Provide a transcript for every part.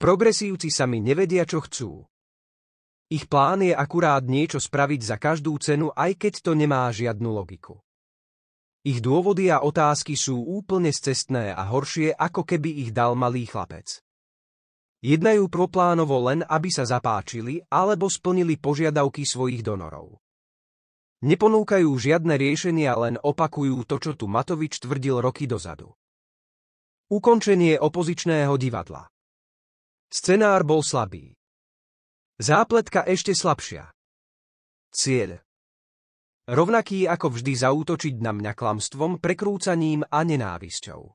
Progresívci sami nevedia, čo chcú. Ich plán je akurát niečo spraviť za každú cenu, aj keď to nemá žiadnu logiku. Ich dôvody a otázky sú úplne cestné a horšie, ako keby ich dal malý chlapec. Jednajú proplánovo len, aby sa zapáčili alebo splnili požiadavky svojich donorov. Neponúkajú žiadne riešenia, len opakujú to, čo tu Matovič tvrdil roky dozadu. Ukončenie opozičného divadla. Scenár bol slabý. Zápletka ešte slabšia. Cieľ. Rovnaký ako vždy zaútočiť na mňa klamstvom, prekrúcaním a nenávisťou.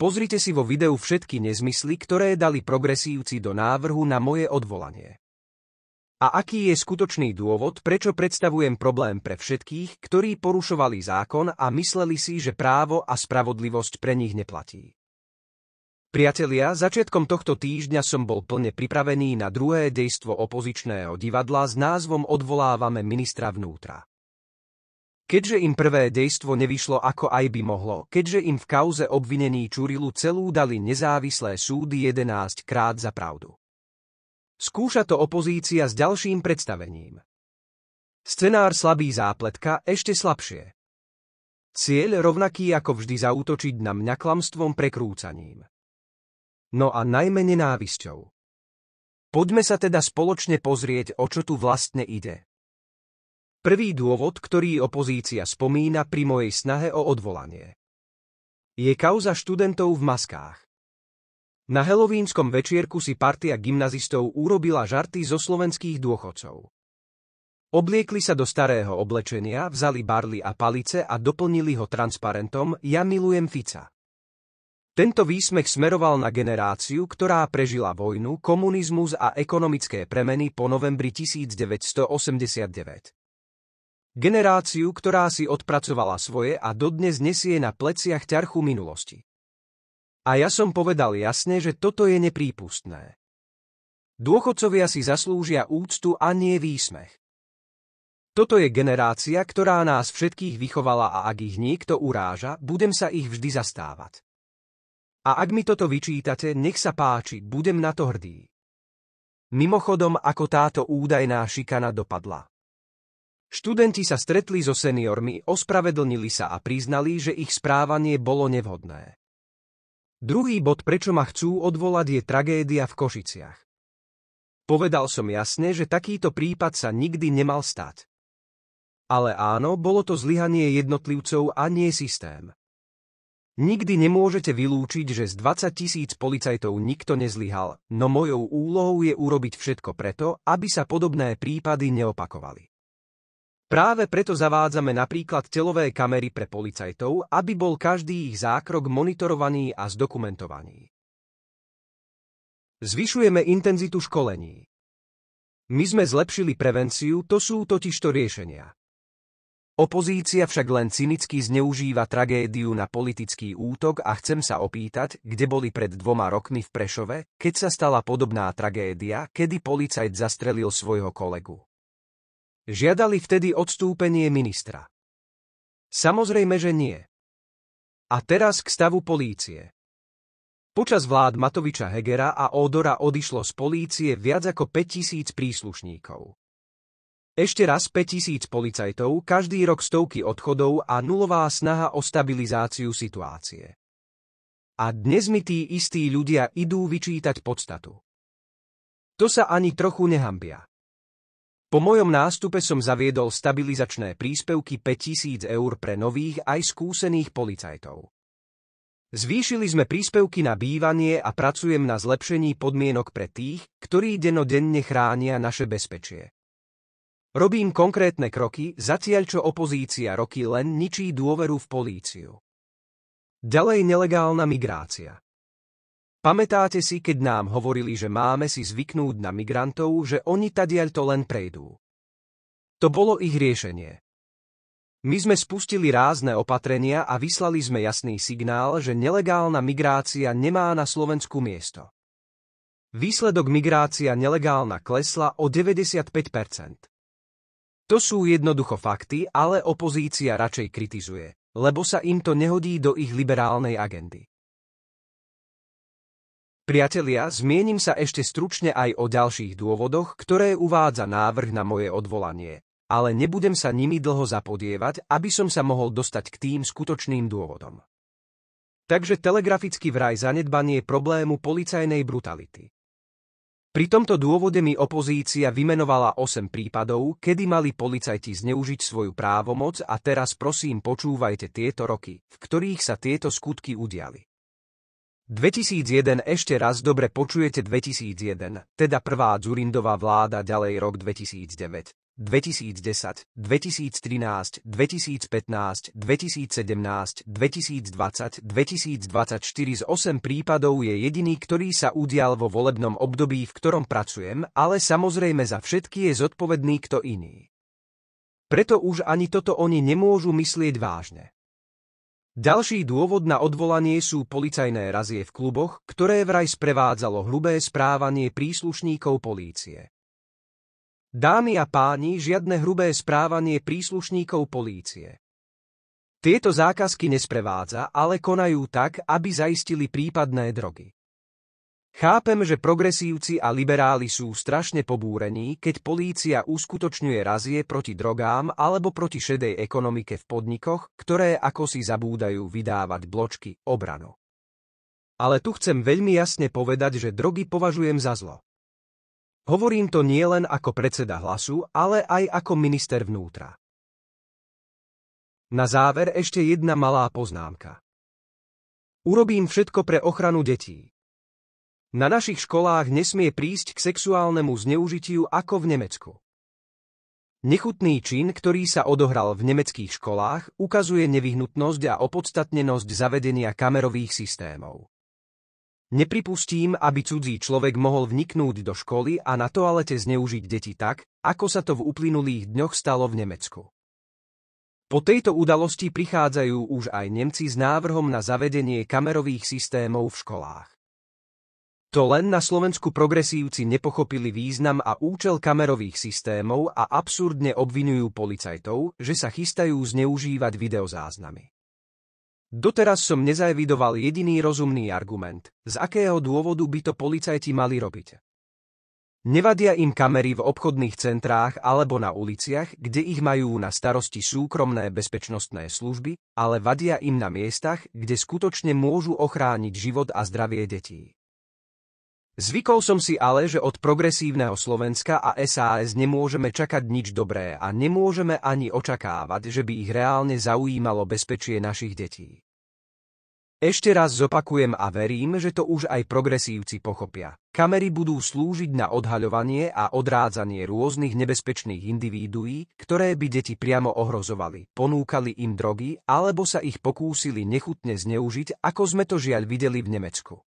Pozrite si vo videu všetky nezmysly, ktoré dali progresívci do návrhu na moje odvolanie. A aký je skutočný dôvod, prečo predstavujem problém pre všetkých, ktorí porušovali zákon a mysleli si, že právo a spravodlivosť pre nich neplatí. Priatelia, začiatkom tohto týždňa som bol plne pripravený na druhé dejstvo opozičného divadla s názvom Odvolávame ministra vnútra. Keďže im prvé dejstvo nevyšlo ako aj by mohlo, keďže im v kauze obvinení Čurilu celú dali nezávislé súdy 11 krát za pravdu. Skúša to opozícia s ďalším predstavením. Scenár slabý zápletka ešte slabšie. Cieľ rovnaký ako vždy zautočiť na mňa klamstvom prekrúcaním no a najmä nenávisťou. Poďme sa teda spoločne pozrieť, o čo tu vlastne ide. Prvý dôvod, ktorý opozícia spomína pri mojej snahe o odvolanie, je kauza študentov v maskách. Na helovínskom večierku si partia gymnazistov urobila žarty zo slovenských dôchodcov. Obliekli sa do starého oblečenia, vzali barly a palice a doplnili ho transparentom Ja milujem Fica. Tento výsmech smeroval na generáciu, ktorá prežila vojnu, komunizmus a ekonomické premeny po novembri 1989. Generáciu, ktorá si odpracovala svoje a dodnes nesie na pleciach ťarchu minulosti. A ja som povedal jasne, že toto je neprípustné. Dôchodcovia si zaslúžia úctu a nie výsmech. Toto je generácia, ktorá nás všetkých vychovala a ak ich niekto uráža, budem sa ich vždy zastávať. A ak mi toto vyčítate, nech sa páči, budem na to hrdý. Mimochodom, ako táto údajná šikana dopadla. Študenti sa stretli so seniormi, ospravedlnili sa a priznali, že ich správanie bolo nevhodné. Druhý bod, prečo ma chcú odvolať, je tragédia v Košiciach. Povedal som jasne, že takýto prípad sa nikdy nemal stať. Ale áno, bolo to zlyhanie jednotlivcov a nie systém. Nikdy nemôžete vylúčiť, že z 20 tisíc policajtov nikto nezlyhal, no mojou úlohou je urobiť všetko preto, aby sa podobné prípady neopakovali. Práve preto zavádzame napríklad telové kamery pre policajtov, aby bol každý ich zákrok monitorovaný a zdokumentovaný. Zvyšujeme intenzitu školení. My sme zlepšili prevenciu, to sú totižto riešenia. Opozícia však len cynicky zneužíva tragédiu na politický útok a chcem sa opýtať, kde boli pred dvoma rokmi v Prešove, keď sa stala podobná tragédia, kedy policajt zastrelil svojho kolegu. Žiadali vtedy odstúpenie ministra. Samozrejme, že nie. A teraz k stavu polície. Počas vlád Matoviča Hegera a Ódora odišlo z polície viac ako 5000 príslušníkov. Ešte raz 5000 policajtov, každý rok stovky odchodov a nulová snaha o stabilizáciu situácie. A dnes mi tí istí ľudia idú vyčítať podstatu. To sa ani trochu nehambia. Po mojom nástupe som zaviedol stabilizačné príspevky 5000 eur pre nových aj skúsených policajtov. Zvýšili sme príspevky na bývanie a pracujem na zlepšení podmienok pre tých, ktorí denodenne chránia naše bezpečie. Robím konkrétne kroky, zatiaľ čo opozícia roky len ničí dôveru v políciu. Ďalej nelegálna migrácia. Pamätáte si, keď nám hovorili, že máme si zvyknúť na migrantov, že oni tadiaľ to len prejdú. To bolo ich riešenie. My sme spustili rázne opatrenia a vyslali sme jasný signál, že nelegálna migrácia nemá na Slovensku miesto. Výsledok migrácia nelegálna klesla o 95%. To sú jednoducho fakty, ale opozícia radšej kritizuje, lebo sa im to nehodí do ich liberálnej agendy. Priatelia, zmienim sa ešte stručne aj o ďalších dôvodoch, ktoré uvádza návrh na moje odvolanie, ale nebudem sa nimi dlho zapodievať, aby som sa mohol dostať k tým skutočným dôvodom. Takže telegraficky vraj zanedbanie problému policajnej brutality. Pri tomto dôvode mi opozícia vymenovala 8 prípadov, kedy mali policajti zneužiť svoju právomoc a teraz prosím počúvajte tieto roky, v ktorých sa tieto skutky udiali. 2001 ešte raz dobre počujete 2001, teda prvá Dzurindová vláda ďalej rok 2009. 2010, 2013, 2015, 2017, 2020, 2024 z 8 prípadov je jediný, ktorý sa udial vo volebnom období, v ktorom pracujem, ale samozrejme za všetky je zodpovedný kto iný. Preto už ani toto oni nemôžu myslieť vážne. Ďalší dôvod na odvolanie sú policajné razie v kluboch, ktoré vraj sprevádzalo hrubé správanie príslušníkov polície. Dámy a páni, žiadne hrubé správanie príslušníkov polície. Tieto zákazky nesprevádza, ale konajú tak, aby zaistili prípadné drogy. Chápem, že progresívci a liberáli sú strašne pobúrení, keď polícia uskutočňuje razie proti drogám alebo proti šedej ekonomike v podnikoch, ktoré ako si zabúdajú vydávať bločky obrano. Ale tu chcem veľmi jasne povedať, že drogy považujem za zlo. Hovorím to nielen ako predseda hlasu, ale aj ako minister vnútra. Na záver ešte jedna malá poznámka. Urobím všetko pre ochranu detí, na našich školách nesmie prísť k sexuálnemu zneužitiu ako v Nemecku. Nechutný čin, ktorý sa odohral v nemeckých školách, ukazuje nevyhnutnosť a opodstatnenosť zavedenia kamerových systémov. Nepripustím, aby cudzí človek mohol vniknúť do školy a na toalete zneužiť deti tak, ako sa to v uplynulých dňoch stalo v Nemecku. Po tejto udalosti prichádzajú už aj Nemci s návrhom na zavedenie kamerových systémov v školách. To len na Slovensku progresívci nepochopili význam a účel kamerových systémov a absurdne obvinujú policajtov, že sa chystajú zneužívať videozáznamy. Doteraz som nezajvidoval jediný rozumný argument, z akého dôvodu by to policajti mali robiť. Nevadia im kamery v obchodných centrách alebo na uliciach, kde ich majú na starosti súkromné bezpečnostné služby, ale vadia im na miestach, kde skutočne môžu ochrániť život a zdravie detí. Zvykol som si ale, že od progresívneho Slovenska a SAS nemôžeme čakať nič dobré a nemôžeme ani očakávať, že by ich reálne zaujímalo bezpečie našich detí. Ešte raz zopakujem a verím, že to už aj progresívci pochopia. Kamery budú slúžiť na odhaľovanie a odrádzanie rôznych nebezpečných individuí, ktoré by deti priamo ohrozovali, ponúkali im drogy alebo sa ich pokúsili nechutne zneužiť, ako sme to žiaľ videli v Nemecku.